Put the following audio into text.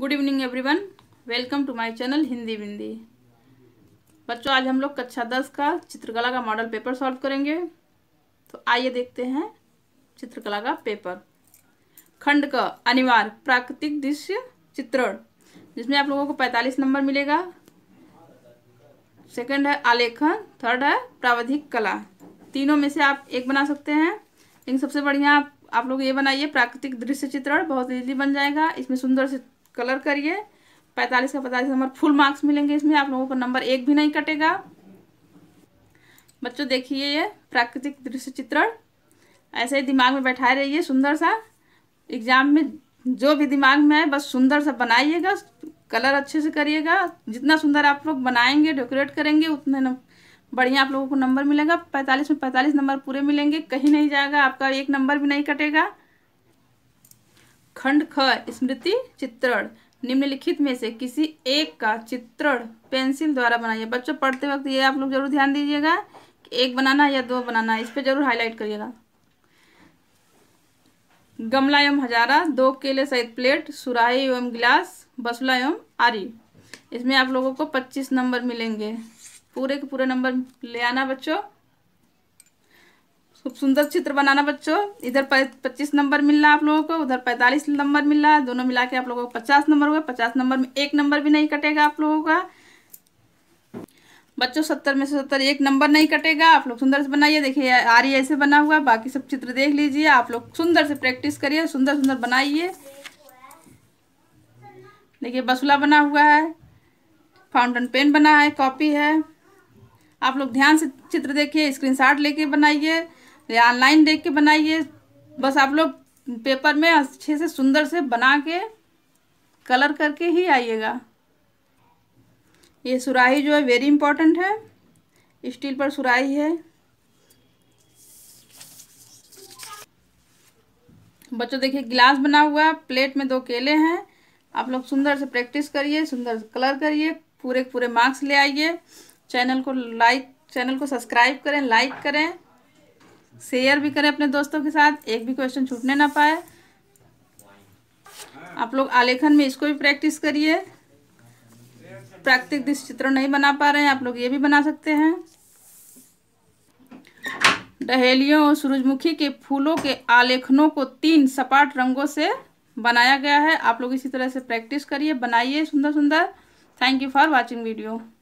good evening everyone welcome to my channel Hindi Bindi बच्चों आज हम लोग कक्षा दस का चित्रकला का मॉडल पेपर सॉल्व करेंगे तो आइए देखते हैं चित्रकला का पेपर खंड का अनिवार्य प्राकृतिक दृश्य चित्रण जिसमें आप लोगों को पैंतालीस नंबर मिलेगा सेकंड है आलेखन थर्ड है प्रावधिक कला तीनों में से आप एक बना सकते हैं लेकिन सबसे बढ़िया आप, आप लोग ये बनाइए प्राकृतिक दृश्य चित्रण बहुत ईजी बन जाएगा इसमें सुंदर से कलर करिए पैंतालीस का पैंतालीस नंबर फुल मार्क्स मिलेंगे इसमें आप लोगों को नंबर एक भी नहीं कटेगा बच्चों देखिए ये प्राकृतिक दृश्य चित्रण ऐसे ही दिमाग में बैठाए रहिए सुंदर सा एग्जाम में जो भी दिमाग में है बस सुंदर सा बनाइएगा कलर अच्छे से करिएगा जितना सुंदर आप लोग बनाएंगे डेकोरेट करेंगे उतने बढ़िया आप लोगों को नंबर मिलेगा पैंतालीस में पैंतालीस नंबर पूरे मिलेंगे कहीं नहीं जाएगा आपका एक नंबर भी नहीं कटेगा खंड ख स्मृति चित्रण निम्नलिखित में से किसी एक का चित्रण पेंसिल द्वारा बनाइए बच्चों पढ़ते वक्त ये आप लोग जरूर ध्यान दीजिएगा कि एक बनाना या दो बनाना इस पर जरूर हाईलाइट करिएगा गमला एवं हजारा दो केले सहित प्लेट सुराही एवं गिलास बसुला एवं आरी इसमें आप लोगों को पच्चीस नंबर मिलेंगे पूरे के पूरे नंबर ले आना बच्चों खूब सुंदर चित्र बनाना बच्चों इधर पच्चीस नंबर मिल रहा आप लोगों को उधर पैंतालीस नंबर मिल रहा है दोनों मिला के आप लोगों को पचास नंबर हुआ पचास नंबर में एक नंबर भी नहीं कटेगा आप लोगों का बच्चों सत्तर में से सत्तर एक नंबर नहीं कटेगा आप लोग सुंदर से बनाइए देखिए आरी ऐसे बना हुआ बाकी सब चित्र देख लीजिए आप लोग सुंदर से प्रैक्टिस करिए सुंदर सुंदर बनाइए देखिए बसुला बना हुआ है फाउंटेन पेन बना है कॉपी है आप लोग ध्यान से चित्र देखिए स्क्रीनशॉट लेके बनाइए तो ये ऑनलाइन देख के बनाइए बस आप लोग पेपर में अच्छे से सुंदर से बना के कलर करके ही आइएगा ये सुराही जो है वेरी इम्पोर्टेंट है स्टील पर सुराही है बच्चों देखिए गिलास बना हुआ है प्लेट में दो केले हैं आप लोग सुंदर से प्रैक्टिस करिए सुंदर से कलर करिए पूरे पूरे मार्क्स ले आइए चैनल को लाइक चैनल को सब्सक्राइब करें लाइक करें शेयर भी करें अपने दोस्तों के साथ एक भी क्वेश्चन छूटने ना पाए आप लोग आलेखन में इसको भी प्रैक्टिस करिए प्राकृतिक दृश्य चित्र नहीं बना पा रहे हैं आप लोग ये भी बना सकते हैं डहेलियों और सूरजमुखी के फूलों के आलेखनों को तीन सपाट रंगों से बनाया गया है आप लोग इसी तरह से प्रैक्टिस करिए बनाइए सुंदर सुंदर thank you for watching video